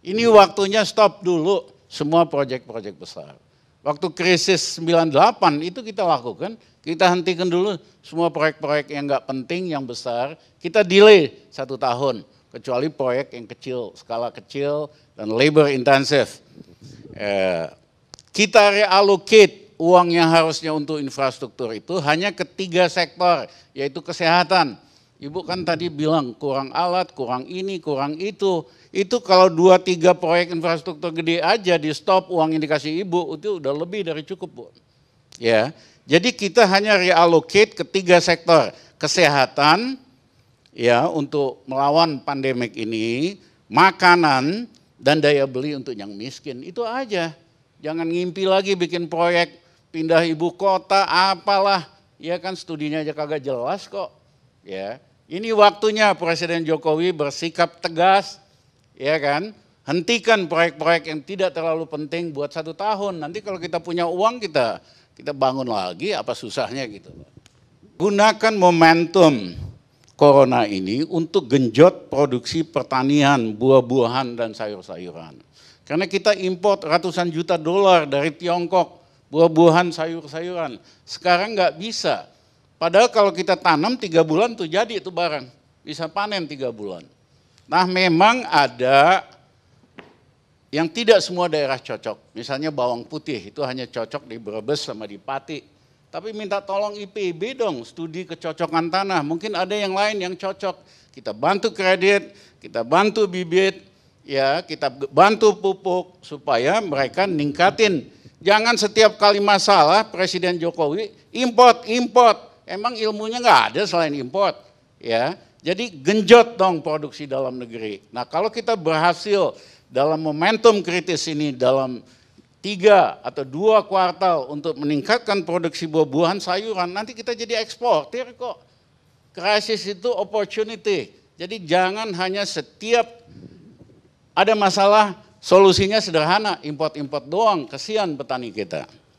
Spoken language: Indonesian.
Ini waktunya stop dulu semua proyek-proyek besar. Waktu krisis 98 itu kita lakukan, kita hentikan dulu semua proyek-proyek yang nggak penting, yang besar, kita delay satu tahun. Kecuali proyek yang kecil, skala kecil dan labor intensif. Eh, kita reallocate uang yang harusnya untuk infrastruktur itu hanya ke tiga sektor, yaitu kesehatan, Ibu kan tadi bilang kurang alat, kurang ini, kurang itu. Itu kalau dua tiga proyek infrastruktur gede aja di stop uang yang dikasih ibu itu udah lebih dari cukup bu. Ya, jadi kita hanya reallocate tiga sektor kesehatan ya untuk melawan pandemik ini, makanan dan daya beli untuk yang miskin itu aja. Jangan ngimpi lagi bikin proyek pindah ibu kota apalah. Ya kan studinya aja kagak jelas kok. Ya. Ini waktunya Presiden Jokowi bersikap tegas, ya kan? Hentikan proyek-proyek yang tidak terlalu penting buat satu tahun. Nanti kalau kita punya uang kita kita bangun lagi, apa susahnya gitu. Gunakan momentum corona ini untuk genjot produksi pertanian, buah-buahan dan sayur-sayuran. Karena kita import ratusan juta dolar dari Tiongkok, buah-buahan, sayur-sayuran. Sekarang nggak bisa Padahal kalau kita tanam tiga bulan tuh jadi itu barang. Bisa panen tiga bulan. Nah memang ada yang tidak semua daerah cocok. Misalnya bawang putih itu hanya cocok di Brebes sama di Pati. Tapi minta tolong IPB dong, studi kecocokan tanah. Mungkin ada yang lain yang cocok. Kita bantu kredit, kita bantu bibit, ya kita bantu pupuk supaya mereka ningkatin. Jangan setiap kali masalah Presiden Jokowi import, import. Emang ilmunya nggak ada selain import, ya. Jadi genjot dong produksi dalam negeri. Nah kalau kita berhasil dalam momentum kritis ini dalam tiga atau dua kuartal untuk meningkatkan produksi buah-buahan sayuran, nanti kita jadi eksportir kok. Krisis itu opportunity. Jadi jangan hanya setiap ada masalah solusinya sederhana, import-import doang, kesian petani kita.